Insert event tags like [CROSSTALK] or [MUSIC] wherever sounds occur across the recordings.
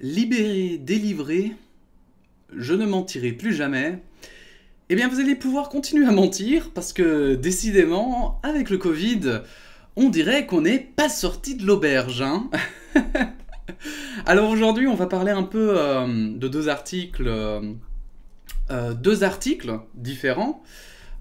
libéré, délivré, je ne mentirai plus jamais, eh bien vous allez pouvoir continuer à mentir parce que décidément, avec le Covid, on dirait qu'on n'est pas sorti de l'auberge. Hein. [LAUGHS] Alors aujourd'hui, on va parler un peu euh, de deux articles, euh, euh, deux articles différents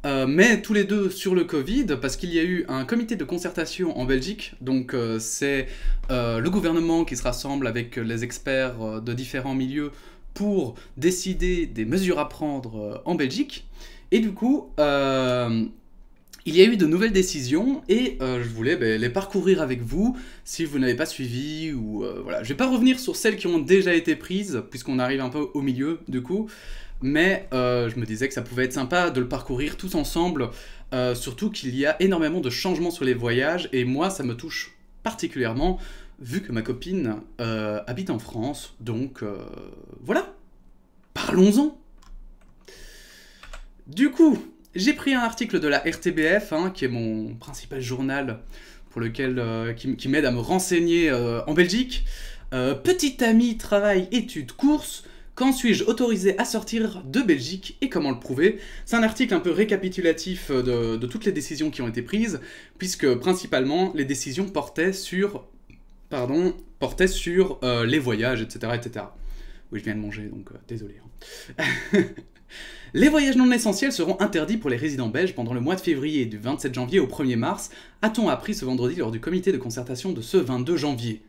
euh, mais tous les deux sur le Covid, parce qu'il y a eu un comité de concertation en Belgique, donc euh, c'est euh, le gouvernement qui se rassemble avec les experts de différents milieux pour décider des mesures à prendre en Belgique. Et du coup, il y a eu de nouvelles décisions et je voulais ben, les parcourir avec vous si vous n'avez pas suivi ou voilà. Je vais pas revenir sur celles qui ont déjà été prises puisqu'on arrive un peu au milieu du coup mais euh, je me disais que ça pouvait être sympa de le parcourir tous ensemble, euh, surtout qu'il y a énormément de changements sur les voyages, et moi ça me touche particulièrement, vu que ma copine euh, habite en France, donc voilà, parlons-en. Du coup, j'ai pris un article de la RTBF, hein, qui est mon principal journal pour lequel, qui, qui m'aide à me renseigner en Belgique. petit ami, travail, études, courses. Quand suis-je autorisé à sortir de Belgique et comment le prouver C'est un article un peu récapitulatif euh, de, toutes les décisions qui ont été prises, puisque principalement les décisions portaient sur, pardon, portaient sur euh, les voyages, etc., etc. Oui, je viens de manger, donc euh, désolé. Hein. [LAUGHS] les voyages non essentiels seront interdits pour les résidents belges pendant le mois de février, du 27 janvier au 1er mars, a-t-on appris ce vendredi lors du comité de concertation de ce 22 janvier.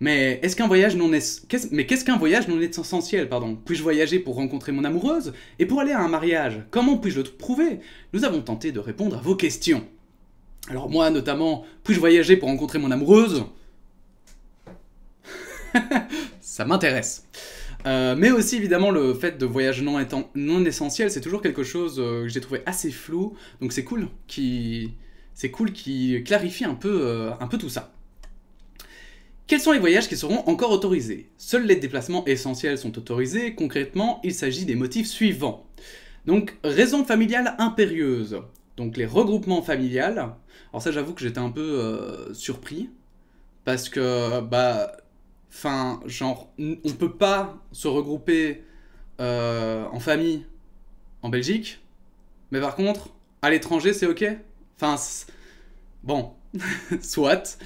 Mais est-ce qu'un voyage mais qu'est-ce qu'un voyage non essentiel pardon Puis-je voyager pour rencontrer mon amoureuse et pour aller à un mariage Comment puis-je le prouver Nous avons tenté de répondre à vos questions. Alors moi notamment, puis-je voyager pour rencontrer mon amoureuse [LAUGHS] Ça m'intéresse. Euh, mais aussi évidemment le fait de voyage non, étant, non essentiel, c'est toujours quelque chose euh, que j'ai trouvé assez flou. Donc c'est cool qui c'est cool qui clarifie un peu euh, un peu tout ça. Quels sont les voyages qui seront encore autorisés Seuls les déplacements essentiels sont autorisés, concrètement il s'agit des motifs suivants. Donc raison familiale impérieuse, donc les regroupements familiales. Alors ça j'avoue que j'étais un peu euh, surpris, parce que bah... Enfin, genre, on peut pas se regrouper euh, en famille en Belgique, mais par contre, à l'étranger, c'est ok. Enfin, bon, [LAUGHS] soit.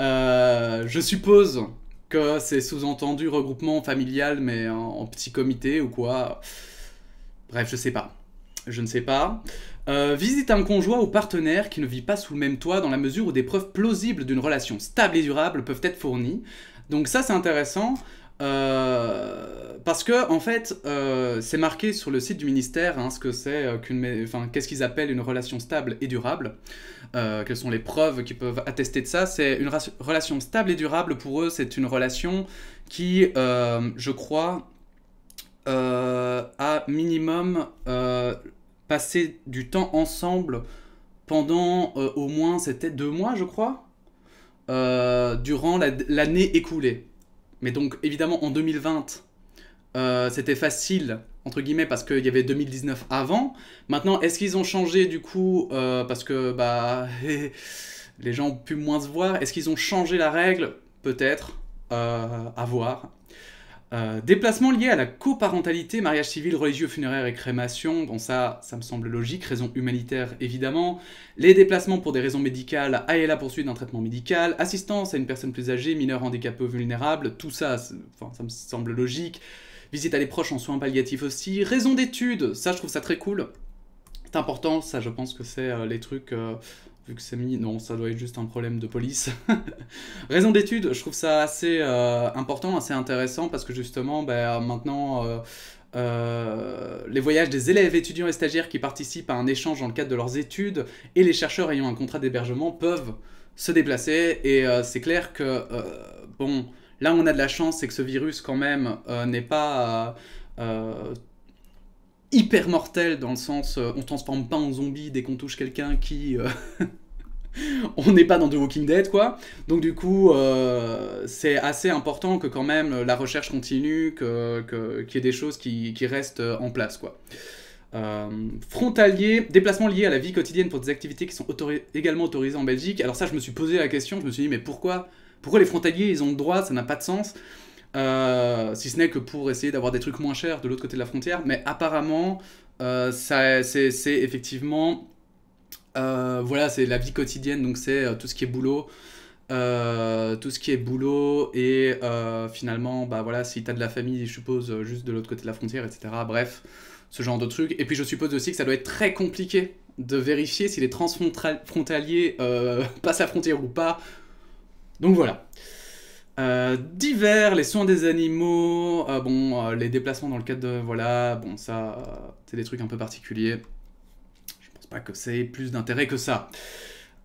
Euh, je suppose que c'est sous-entendu regroupement familial, mais en, petit comité ou quoi. Bref, je sais pas. Je ne sais pas. Euh, visite un conjoint ou partenaire qui ne vit pas sous le même toit dans la mesure où des preuves plausibles d'une relation stable et durable peuvent être fournies. Donc ça c'est intéressant. Euh, parce que en fait, euh, c'est marqué sur le site du ministère hein, ce que c'est euh, enfin, qu'est-ce qu'ils appellent une relation stable et durable. quelles sont les preuves qui peuvent attester de ça C'est une relation stable et durable pour eux. C'est une relation qui, je crois, a minimum passé du temps ensemble pendant au moins c'était deux mois, je crois, durant l'année écoulée. Mais donc, évidemment, en 2020, euh, c'était facile, entre guillemets, parce qu'il y avait 2019 avant. Maintenant, est-ce qu'ils ont changé du coup, euh, parce que bah, [LAUGHS] les gens ont pu moins se voir Est-ce qu'ils ont changé la règle Peut-être, euh, à voir. Déplacements euh, déplacement lié à la coparentalité, mariage civil, religieux, funéraire et crémation. Bon, ça, ça me semble logique. Raison humanitaire, évidemment. Les déplacements pour des raisons médicales, A ah, et la poursuite d'un traitement médical, assistance à une personne plus âgée, mineur, handicapé vulnérable. Tout ça, ça me semble logique. Visite à des proches en soins palliatifs aussi. Raison d'études, ça, je trouve ça très cool. C'est important, ça, je pense que c'est euh, les trucs. Euh, Vu que c'est mis... Non, ça doit être juste un problème de police. [LAUGHS] Raison d'étude, je trouve ça assez euh, important, assez intéressant, parce que justement, ben maintenant... Euh, euh, les voyages des élèves, étudiants et stagiaires qui participent à un échange dans le cadre de leurs études et les chercheurs ayant un contrat d'hébergement peuvent se déplacer et c'est clair que bon là on a de la chance c'est que ce virus quand même n'est pas hyper mortel dans le sens on transforme pas en zombie dès qu'on touche quelqu'un qui [LAUGHS] [LAUGHS] on n'est pas dans The Walking Dead, quoi. Donc du coup, euh, c'est assez important que quand même la recherche continue, qu'il que, y ait des choses qui, restent euh, en place, quoi. Euh, frontalier, déplacement lié à la vie quotidienne pour des activités qui sont également autorisées en Belgique. Alors ça, je me suis posé la question, je me suis dit, mais pourquoi Pourquoi les frontaliers, ils ont le droit Ça n'a pas de sens. Euh, si ce n'est que pour essayer d'avoir des trucs moins chers de l'autre côté de la frontière. Mais apparemment, euh, c'est effectivement euh, voilà, c'est la vie quotidienne, donc c'est euh, tout ce qui est boulot. Euh, tout ce qui est boulot et finalement, bah voilà, si t'as de la famille, je suppose, juste de l'autre côté de la frontière, etc. Bref, ce genre de trucs. Et puis je suppose aussi que ça doit être très compliqué de vérifier si les transfrontaliers [LAUGHS] passent la frontière ou pas. Donc voilà. divers, les soins des animaux, bon, les déplacements dans le cadre de... Voilà, bon, ça, c'est des trucs un peu particuliers que c'est plus d'intérêt que ça.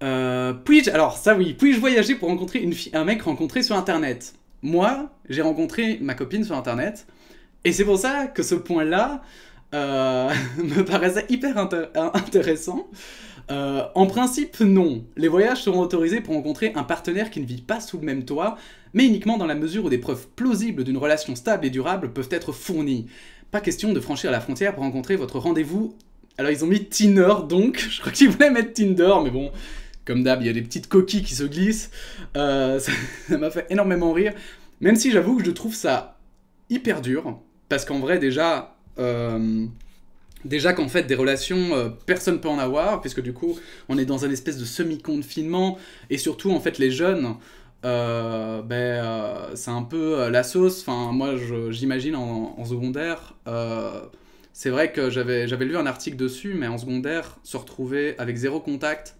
Euh, puis-je, alors ça oui, puis-je voyager pour rencontrer une fille, un mec rencontré sur internet Moi, j'ai rencontré ma copine sur internet, et c'est pour ça que ce point-là euh, [LAUGHS] me paraissait hyper intéressant. Euh, en principe, non. Les voyages seront autorisés pour rencontrer un partenaire qui ne vit pas sous le même toit, mais uniquement dans la mesure où des preuves plausibles d'une relation stable et durable peuvent être fournies. Pas question de franchir la frontière pour rencontrer votre rendez-vous alors ils ont mis Tinder donc, [LAUGHS] je crois qu'ils voulaient mettre Tinder, mais bon, comme d'hab, il y a des petites coquilles qui se glissent. Euh, [LAUGHS] ça m'a fait énormément rire, même si j'avoue que je trouve ça hyper dur, parce qu'en vrai déjà, euh, déjà qu'en fait des relations, euh, personne peut en avoir, puisque du coup on est dans un espèce de semi-confinement, et surtout en fait les jeunes... ben, c'est un peu la sauce. Enfin, moi, j'imagine en, secondaire, c'est vrai que j'avais lu un article dessus, mais en secondaire, se retrouver avec zéro contact,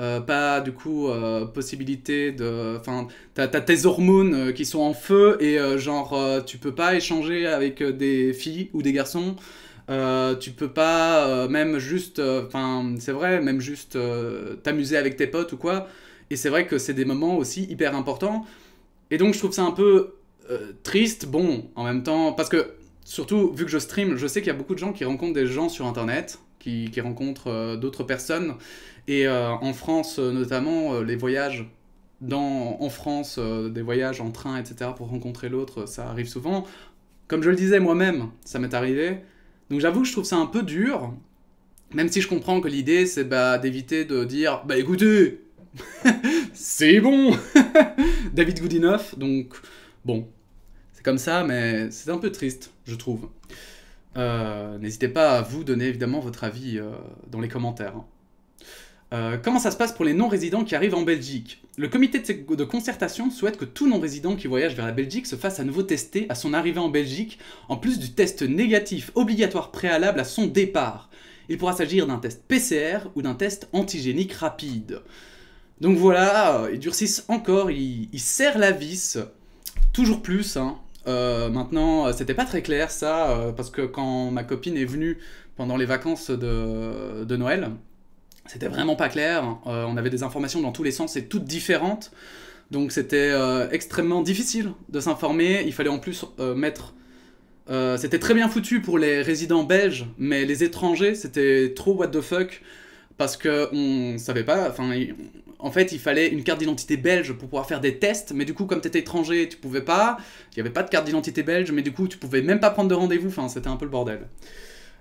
euh, pas du coup euh, possibilité de... Enfin, t'as tes hormones euh, qui sont en feu et genre tu peux pas échanger avec des filles ou des garçons. tu peux pas même juste, enfin c'est vrai, même juste t'amuser avec tes potes ou quoi. Et c'est vrai que c'est des moments aussi hyper importants. Et donc je trouve ça un peu triste, bon, en même temps, parce que surtout, vu que je stream, je sais qu'il y a beaucoup de gens qui rencontrent des gens sur Internet, qui, qui rencontrent euh, d'autres personnes. Et euh, en France, euh, notamment, les voyages dans, en France, des voyages en train, etc., pour rencontrer l'autre, ça arrive souvent. Comme je le disais moi-même, ça m'est arrivé. Donc j'avoue que je trouve ça un peu dur, même si je comprends que l'idée, c'est bah, d'éviter de dire « Bah écoutez, [LAUGHS] c'est bon [LAUGHS] !» David Goodenough, donc bon, c'est comme ça, mais c'est un peu triste je trouve. Euh, n'hésitez pas à vous donner évidemment votre avis euh, dans les commentaires. Hein. Euh, comment ça se passe pour les non-résidents qui arrivent en Belgique Le comité de, concertation souhaite que tout non-résident qui voyage vers la Belgique se fasse à nouveau tester à son arrivée en Belgique, en plus du test négatif obligatoire préalable à son départ. Il pourra s'agir d'un test PCR ou d'un test antigénique rapide. Donc voilà, ils durcissent encore, il ils la vis, toujours plus, hein, euh, maintenant, euh, c'était pas très clair ça, euh, parce que quand ma copine est venue pendant les vacances de, Noël, c'était vraiment pas clair. on avait des informations dans tous les sens et toutes différentes. Donc c'était extrêmement difficile de s'informer. Il fallait en plus mettre. c'était très bien foutu pour les résidents belges, mais les étrangers, c'était trop what the fuck parce qu'on on savait pas, enfin, en fait, il fallait une carte d'identité belge pour pouvoir faire des tests, mais du coup, comme t'étais étranger, tu pouvais pas. Il n'y avait pas de carte d'identité belge, mais du coup, tu pouvais même pas prendre de rendez-vous. Enfin, c'était un peu le bordel.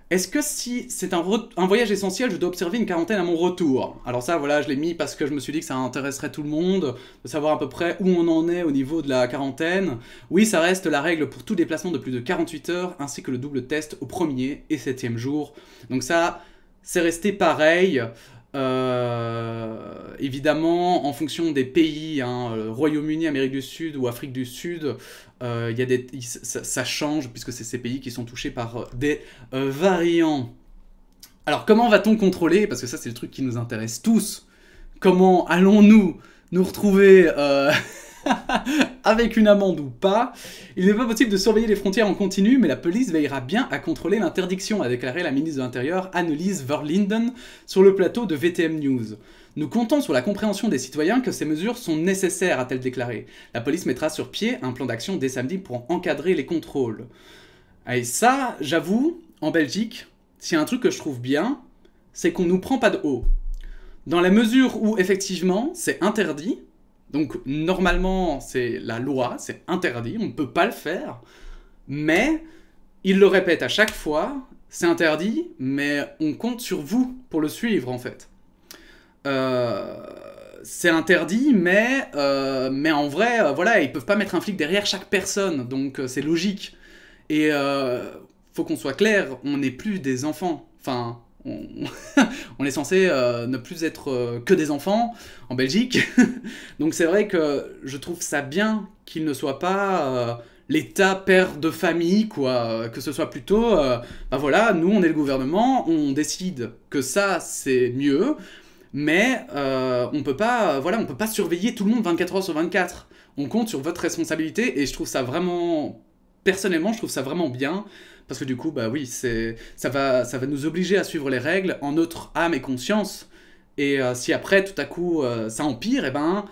Est-ce que si c'est un, un, voyage essentiel, je dois observer une quarantaine à mon retour Alors ça, voilà, je l'ai mis parce que je me suis dit que ça intéresserait tout le monde, de savoir à peu près où on en est au niveau de la quarantaine. Oui, ça reste la règle pour tout déplacement de plus de 48 heures, ainsi que le double test au premier et septième jour. Donc ça, c'est resté pareil. Euh, évidemment, en fonction des pays, hein, euh, Royaume-Uni, Amérique du Sud ou Afrique du Sud, euh, y des, ça, change puisque c'est ces pays qui sont touchés par des variants. Alors comment va-t-on contrôler Parce que ça c'est le truc qui nous intéresse tous. Comment allons-nous nous retrouver [LAUGHS] [LAUGHS] avec une amende ou pas. Il n'est pas possible de surveiller les frontières en continu, mais la police veillera bien à contrôler l'interdiction, a déclaré la ministre de l'Intérieur Annelise Verlinden sur le plateau de VTM News. Nous comptons sur la compréhension des citoyens que ces mesures sont nécessaires, a-t-elle déclaré. La police mettra sur pied un plan d'action dès samedi pour encadrer les contrôles. Et ça, j'avoue, en Belgique, s'il y a un truc que je trouve bien, c'est qu'on nous prend pas de haut. Dans la mesure où, effectivement, c'est interdit, donc normalement, c'est la loi, c'est interdit, on ne peut pas le faire, mais il le répète à chaque fois, c'est interdit, mais on compte sur vous pour le suivre en fait. Euh, c'est interdit, mais, euh, mais en vrai, euh, voilà, ils peuvent pas mettre un flic derrière chaque personne, donc c'est logique. Et faut qu'on soit clair, on n'est plus des enfants. Enfin, [LAUGHS] on, est censé euh, ne plus être euh, que des enfants en Belgique. [LAUGHS] Donc c'est vrai que je trouve ça bien qu'il ne soit pas euh, l'État père de famille, quoi. Que ce soit plutôt, bah voilà, nous on est le gouvernement, on décide que ça c'est mieux, mais on peut pas, voilà, on peut pas surveiller tout le monde 24 heures sur 24. On compte sur votre responsabilité et je trouve ça vraiment, personnellement, je trouve ça vraiment bien parce que du coup, bah oui, c'est ça va, ça va nous obliger à suivre les règles en notre âme et conscience. Et euh, si après, tout à coup, euh, ça empire, et eh ben,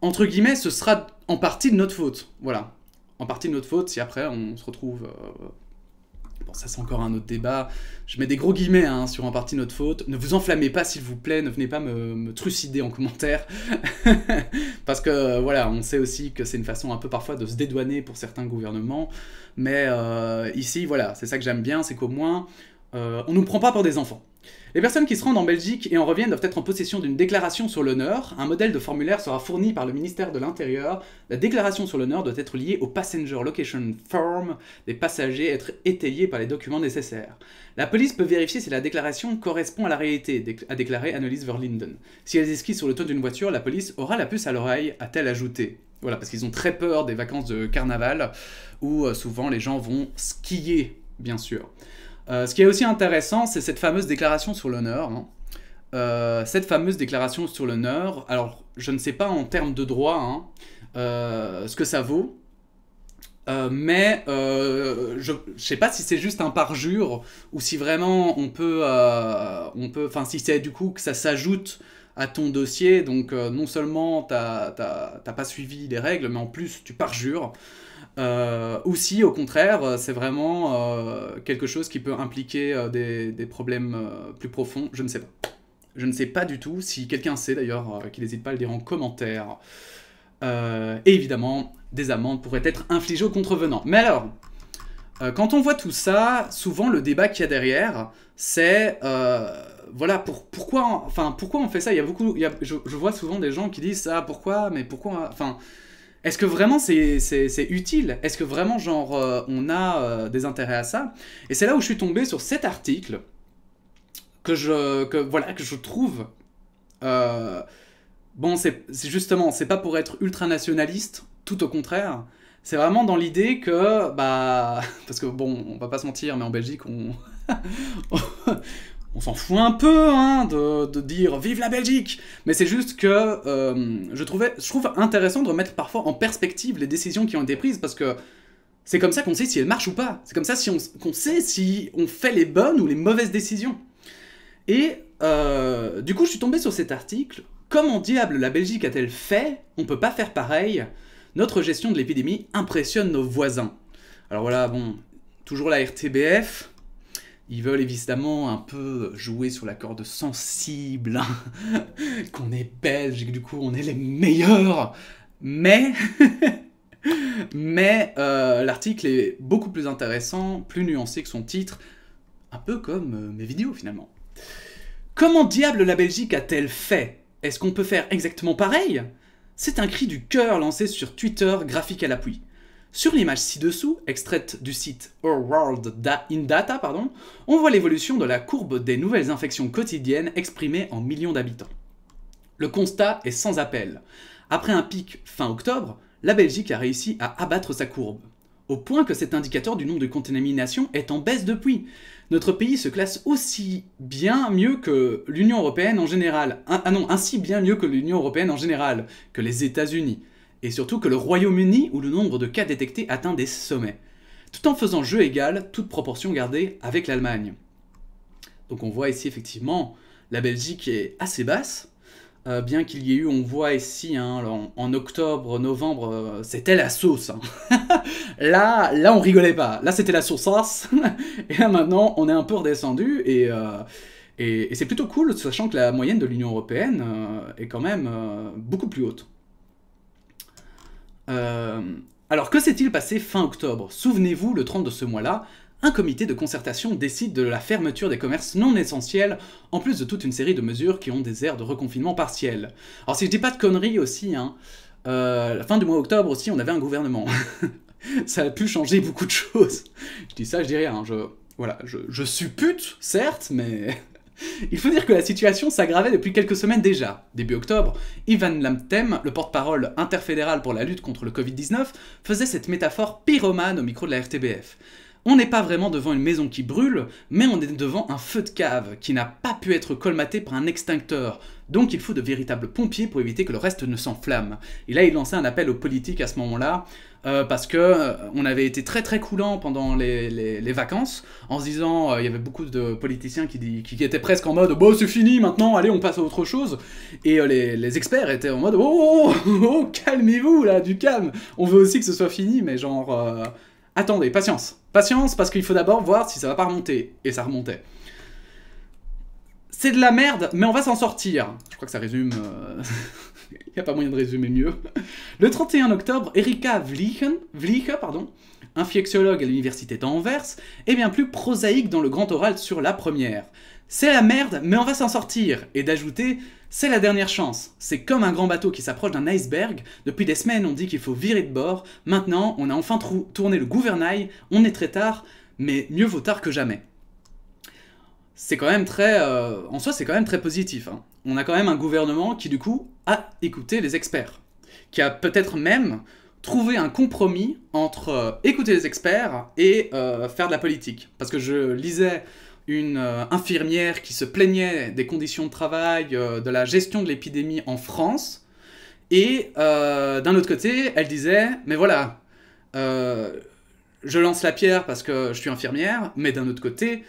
entre guillemets, ce sera en partie de notre faute. Voilà. En partie de notre faute si après on se retrouve euh, ça c'est encore un autre débat. Je mets des gros guillemets hein, sur en partie notre faute. Ne vous enflammez pas s'il vous plaît, ne venez pas me, trucider en commentaire. [LAUGHS] Parce que voilà, on sait aussi que c'est une façon un peu parfois de se dédouaner pour certains gouvernements. Mais euh, ici, voilà, c'est ça que j'aime bien, c'est qu'au moins, euh, on ne nous prend pas pour des enfants. Les personnes qui se rendent en Belgique et en reviennent doivent être en possession d'une déclaration sur l'honneur. Un modèle de formulaire sera fourni par le ministère de l'Intérieur. La déclaration sur l'honneur doit être liée au Passenger Location Form des passagers, être étayés par les documents nécessaires. La police peut vérifier si la déclaration correspond à la réalité, a déclaré Annelise Verlinden. Si elles esquissent sur le toit d'une voiture, la police aura la puce à l'oreille, a-t-elle ajouté. Voilà, parce qu'ils ont très peur des vacances de carnaval, où euh, souvent les gens vont skier, bien sûr. Euh, ce qui est aussi intéressant, c'est cette fameuse déclaration sur l'honneur. Hein. Euh, cette fameuse déclaration sur l'honneur, alors je ne sais pas en termes de droit hein, euh, ce que ça vaut, mais je ne sais pas si c'est juste un parjure ou si vraiment on peut, on peut, enfin si c'est du coup que ça s'ajoute à ton dossier. Donc euh, non seulement t'as pas suivi les règles, mais en plus tu parjures. ou euh, si au contraire euh, c'est vraiment quelque chose qui peut impliquer des, des, problèmes plus profonds, je ne sais pas. Je ne sais pas du tout. Si quelqu'un sait d'ailleurs, qu'il n'hésite pas à le dire en commentaire. et évidemment, des amendes pourraient être infligées aux contrevenants. Mais alors, quand on voit tout ça, souvent le débat qu'il y a derrière, c'est voilà, pourquoi, enfin, pourquoi on fait ça Il y a beaucoup, je, vois souvent des gens qui disent ça, pourquoi, mais pourquoi, enfin, est-ce que vraiment c'est utile Est-ce que vraiment genre euh, on a euh, des intérêts à ça Et c'est là où je suis tombé sur cet article que je, voilà, que je trouve. Euh, bon, c'est justement, c'est pas pour être ultra nationaliste, tout au contraire. C'est vraiment dans l'idée que, bah, [LAUGHS] parce que bon, on va pas se mentir, mais en Belgique, on, [LAUGHS] on s'en fout un peu hein, de, dire vive la Belgique, mais c'est juste que euh, je, trouvais, je trouve intéressant de remettre parfois en perspective les décisions qui ont été prises parce que c'est comme ça qu'on sait si elles marchent ou pas. C'est comme ça si qu'on sait si on fait les bonnes ou les mauvaises décisions. Et euh, du coup, je suis tombé sur cet article. Comment diable la Belgique a-t-elle fait On ne peut pas faire pareil. Notre gestion de l'épidémie impressionne nos voisins. Alors voilà, bon, toujours la RTBF. Ils veulent évidemment un peu jouer sur la corde sensible, hein. [LAUGHS] qu'on est belge et que du coup on est les meilleurs. Mais, [LAUGHS] mais euh, l'article est beaucoup plus intéressant, plus nuancé que son titre, un peu comme euh, mes vidéos finalement. Comment diable la Belgique a-t-elle fait Est-ce qu'on peut faire exactement pareil C'est un cri du cœur lancé sur Twitter, graphique à l'appui. Sur l'image ci-dessous, extraite du site Our World in Data, pardon, on voit l'évolution de la courbe des nouvelles infections quotidiennes exprimées en millions d'habitants. Le constat est sans appel. Après un pic fin octobre, la Belgique a réussi à abattre sa courbe, au point que cet indicateur du nombre de contaminations est en baisse depuis. Notre pays se classe aussi bien mieux que l'Union européenne en général. Ah, ah non, ainsi bien mieux que l'Union européenne en général, que les États-Unis et surtout que le Royaume-Uni où le nombre de cas détectés atteint des sommets, tout en faisant jeu égal, toute proportion gardée, avec l'Allemagne. Donc on voit ici effectivement la Belgique est assez basse, euh, bien qu'il y ait eu, on voit ici, hein, en, octobre, novembre, euh, c'était la sauce. Hein. [LAUGHS] là, là, on rigolait pas. Là, c'était la sauce. [LAUGHS] et là, maintenant, on est un peu redescendu. Euh, et c'est plutôt cool, sachant que la moyenne de l'Union européenne est quand même beaucoup plus haute. Euh, alors que s'est-il passé fin octobre Souvenez-vous, le 30 de ce mois-là, un comité de concertation décide de la fermeture des commerces non essentiels, en plus de toute une série de mesures qui ont des aires de reconfinement partiel. Alors si je dis pas de conneries aussi, hein, euh, la fin du mois octobre aussi, on avait un gouvernement. [LAUGHS] ça a pu changer beaucoup de choses. Je dis ça, je dis rien. Hein, je, voilà, je, je suis certes, mais il faut dire que la situation s'aggravait depuis quelques semaines déjà. Début octobre, Ivan Lamtem, le porte-parole interfédéral pour la lutte contre le Covid-19, faisait cette métaphore pyromane au micro de la RTBF. On n'est pas vraiment devant une maison qui brûle, mais on est devant un feu de cave qui n'a pas pu être colmaté par un extincteur, donc il faut de véritables pompiers pour éviter que le reste ne s'enflamme. Et là, il lançait un appel aux politiques à ce moment-là, euh, parce que euh, on avait été très très coulant pendant les, vacances, en se disant, euh, il y avait beaucoup de politiciens qui, qui, étaient presque en mode, bon c'est fini maintenant, allez on passe à autre chose, et les, experts étaient en mode, oh, oh, oh, oh [LAUGHS] calmez-vous là, du calme, on veut aussi que ce soit fini, mais genre attendez, patience. Patience, parce qu'il faut d'abord voir si ça va pas remonter. Et ça remontait. C'est de la merde, mais on va s'en sortir. Je crois que ça résume... Il euh, [LAUGHS] n'y a pas moyen de résumer mieux. Le 31 octobre, Erika Vliegen, un pardon, à l'université d'Anvers, est bien plus prosaïque dans le grand oral sur la première. C'est la merde, mais on va s'en sortir, et d'ajouter c'est la dernière chance. C'est comme un grand bateau qui s'approche d'un iceberg. Depuis des semaines, on dit qu'il faut virer de bord. Maintenant, on a enfin tourné le gouvernail. On est très tard, mais mieux vaut tard que jamais. C'est quand même très. Euh, en soi, c'est quand même très positif. Hein. On a quand même un gouvernement qui, du coup, a écouté les experts. Qui a peut-être même trouvé un compromis entre euh, écouter les experts et euh, faire de la politique. Parce que je lisais une euh, infirmière qui se plaignait des conditions de travail, euh, de la gestion de l'épidémie en France. Et euh, d'un autre côté, elle disait, mais voilà, je lance la pierre parce que je suis infirmière, mais d'un autre côté,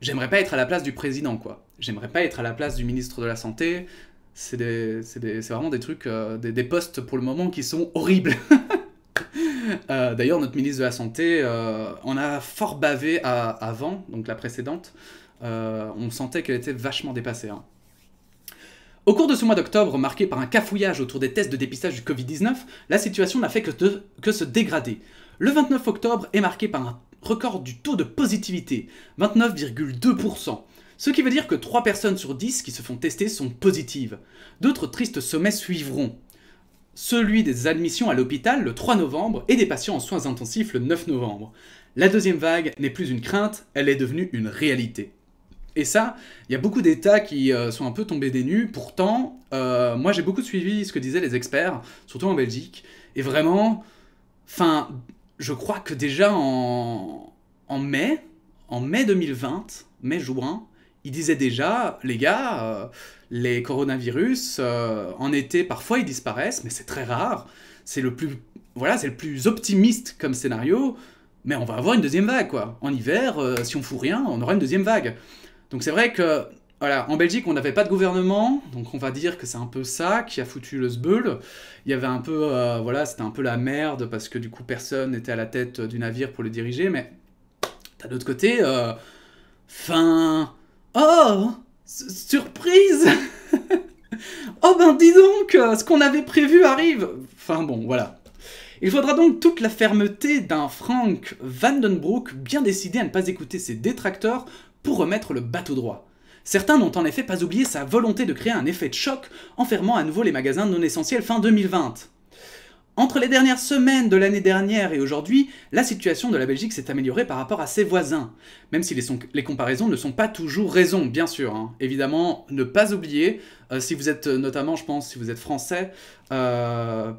j'aimerais pas être à la place du président, quoi. J'aimerais pas être à la place du ministre de la Santé. C'est vraiment des trucs, des, postes pour le moment qui sont horribles. [LAUGHS] Euh, d'ailleurs, notre ministre de la Santé, en euh, a fort bavé avant, donc la précédente. Euh, on sentait qu'elle était vachement dépassée. Hein. Au cours de ce mois d'octobre, marqué par un cafouillage autour des tests de dépistage du Covid-19, la situation n'a fait que, que, se dégrader. Le 29 octobre est marqué par un record du taux de positivité, 29,2%, ce qui veut dire que 3 personnes sur 10 qui se font tester sont positives. D'autres tristes sommets suivront celui des admissions à l'hôpital le 3 novembre et des patients en soins intensifs le 9 novembre. La deuxième vague n'est plus une crainte, elle est devenue une réalité. Et ça, il y a beaucoup d'États qui euh, sont un peu tombés des nues. Pourtant, euh, moi j'ai beaucoup suivi ce que disaient les experts, surtout en Belgique. Et vraiment, enfin, je crois que déjà en, en mai, en mai 2020, mai-juin, il disait déjà, les gars, euh, les coronavirus, euh, en été, parfois ils disparaissent, mais c'est très rare. C'est le plus, voilà, c'est le plus optimiste comme scénario. Mais on va avoir une deuxième vague, quoi. En hiver, euh, si on fout rien, on aura une deuxième vague. Donc c'est vrai que, voilà, en Belgique, on n'avait pas de gouvernement, donc on va dire que c'est un peu ça qui a foutu le sbeul. Il y avait un peu, voilà, c'était un peu la merde parce que du coup personne n'était à la tête du navire pour le diriger. Mais d'un autre côté, fin Oh Surprise [LAUGHS] Oh ben dis donc, euh, ce qu'on avait prévu arrive Enfin bon, voilà. Il faudra donc toute la fermeté d'un Frank Vandenbroek bien décidé à ne pas écouter ses détracteurs pour remettre le bateau droit. Certains n'ont en effet pas oublié sa volonté de créer un effet de choc en fermant à nouveau les magasins non essentiels fin 2020. Entre les dernières semaines de l'année dernière et aujourd'hui, la situation de la Belgique s'est améliorée par rapport à ses voisins, même si les, comparaisons ne sont pas toujours raison, bien sûr. Hein. Évidemment, ne pas oublier, euh, si vous êtes notamment, je pense, si vous êtes français, euh,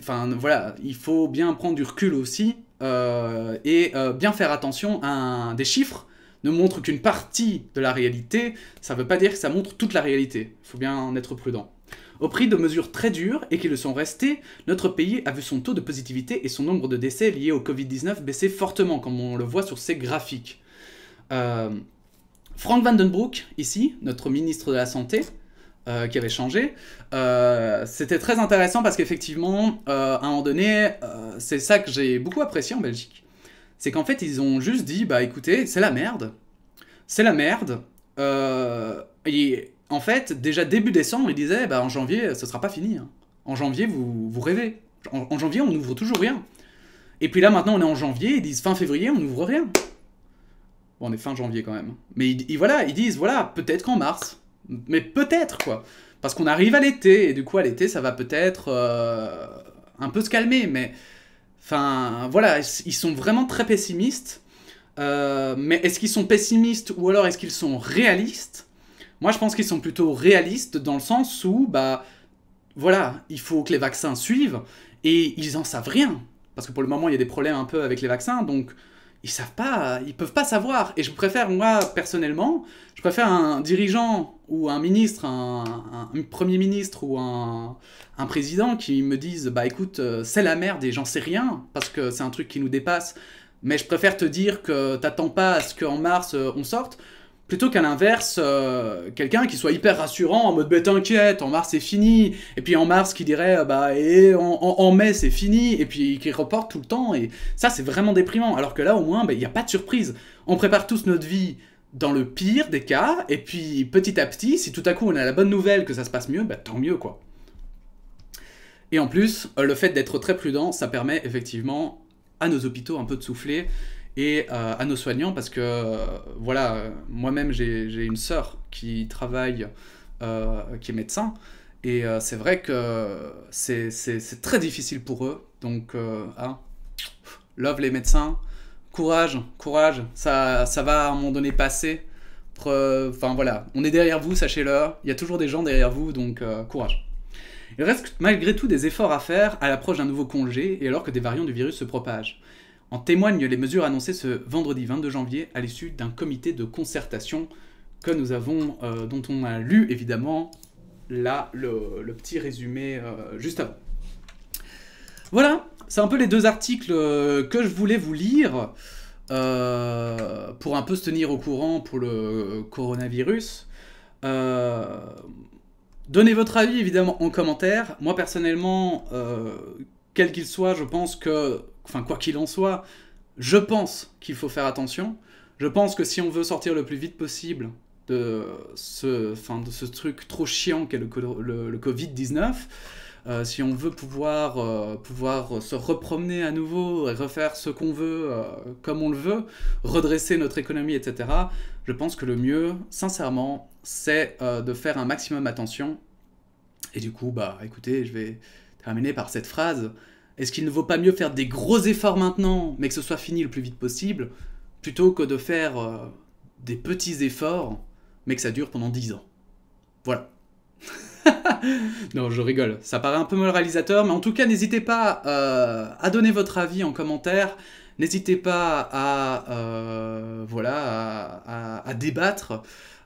enfin voilà, il faut bien prendre du recul aussi euh, et bien faire attention à des chiffres ne montrent qu'une partie de la réalité, ça ne veut pas dire que ça montre toute la réalité. Il faut bien être prudent. Au prix de mesures très dures et qui le sont restées, notre pays a vu son taux de positivité et son nombre de décès liés au Covid-19 baisser fortement, comme on le voit sur ces graphiques. Euh, Frank Vandenbroek, ici, notre ministre de la Santé, euh, qui avait changé. Euh, c'était très intéressant parce qu'effectivement, euh, à un moment donné, c'est ça que j'ai beaucoup apprécié en Belgique. C'est qu'en fait, ils ont juste dit, bah écoutez, c'est la merde. C'est la merde en fait, déjà début décembre, ils disaient « bah, en janvier, ce sera pas fini. Hein. En janvier, vous, vous rêvez. En, janvier, on n'ouvre toujours rien. Et puis là, maintenant, on est en janvier, ils disent fin février, on n'ouvre rien. Bon, on est fin janvier quand même. Mais ils, voilà, ils disent voilà, peut-être qu'en mars. Mais peut-être, quoi. Parce qu'on arrive à l'été, et du coup, à l'été, ça va peut-être euh, un peu se calmer. Mais, enfin, voilà, ils sont vraiment très pessimistes. Euh, mais est-ce qu'ils sont pessimistes ou alors est-ce qu'ils sont réalistes moi, je pense qu'ils sont plutôt réalistes dans le sens où, bah, voilà, il faut que les vaccins suivent et ils en savent rien. Parce que pour le moment, il y a des problèmes un peu avec les vaccins, donc ils savent pas, ils peuvent pas savoir. Et je préfère, moi, personnellement, je préfère un dirigeant ou un ministre, un, premier ministre ou un, un, président qui me dise, bah écoute, euh, c'est la merde et j'en sais rien, parce que c'est un truc qui nous dépasse. Mais je préfère te dire que t'attends pas à ce qu'en mars euh, on sorte, Plutôt qu'à l'inverse, euh, quelqu'un qui soit hyper rassurant en mode bah, t'inquiète, en mars c'est fini, et puis en mars qui dirait euh, bah et en, mai c'est fini, et puis qui reporte tout le temps, et ça c'est vraiment déprimant. Alors que là au moins, bah, il n'y a pas de surprise. On prépare tous notre vie dans le pire des cas, et puis petit à petit, si tout à coup on a la bonne nouvelle que ça se passe mieux, bah, tant mieux quoi. Et en plus, euh, le fait d'être très prudent, ça permet effectivement à nos hôpitaux un peu de souffler et euh, à nos soignants parce que euh, voilà, moi-même j'ai une sœur qui travaille, euh, qui est médecin et c'est vrai que c'est très difficile pour eux. Donc, ah, love les médecins, courage, courage, ça, ça va à un moment donné passer. Enfin voilà, on est derrière vous, sachez-le, il y a toujours des gens derrière vous, donc courage. Il reste malgré tout des efforts à faire à l'approche d'un nouveau congé et alors que des variants du virus se propagent. En témoignent les mesures annoncées ce vendredi 22 janvier à l'issue d'un comité de concertation que nous avons, euh, dont on a lu évidemment là le, petit résumé euh, juste avant. Voilà, c'est un peu les deux articles euh, que je voulais vous lire pour un peu se tenir au courant pour le coronavirus. donnez votre avis évidemment en commentaire. Moi personnellement, quel qu'il soit, je pense que enfin quoi qu'il en soit, je pense qu'il faut faire attention. Je pense que si on veut sortir le plus vite possible de ce, truc trop chiant qu'est le, Covid-19, euh, si on veut euh, pouvoir, se repromener à nouveau et refaire ce qu'on veut euh, comme on le veut, redresser notre économie, etc., je pense que le mieux, sincèrement, c'est de faire un maximum attention. Et du coup, bah écoutez, je vais terminer par cette phrase. Est-ce qu'il ne vaut pas mieux faire des gros efforts maintenant, mais que ce soit fini le plus vite possible, plutôt que de faire euh, des petits efforts, mais que ça dure pendant 10 ans Voilà. [LAUGHS] non, je rigole. Ça paraît un peu mal réalisateur, mais en tout cas, n'hésitez pas euh, à donner votre avis en commentaire. N'hésitez pas à, euh, voilà, débattre,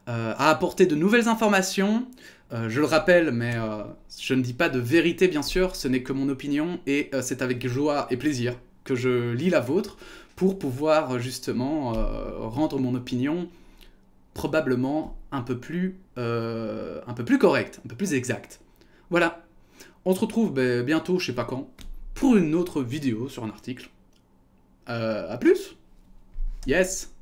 à apporter de nouvelles informations. Euh, je le rappelle, mais euh, je ne dis pas de vérité, bien sûr, ce n'est que mon opinion, et euh, c'est avec joie et plaisir que je lis la vôtre pour pouvoir justement rendre mon opinion probablement un peu plus, correcte, un peu plus exacte. Voilà. On se retrouve ben, bientôt, je sais pas quand, pour une autre vidéo sur un article. A plus Yes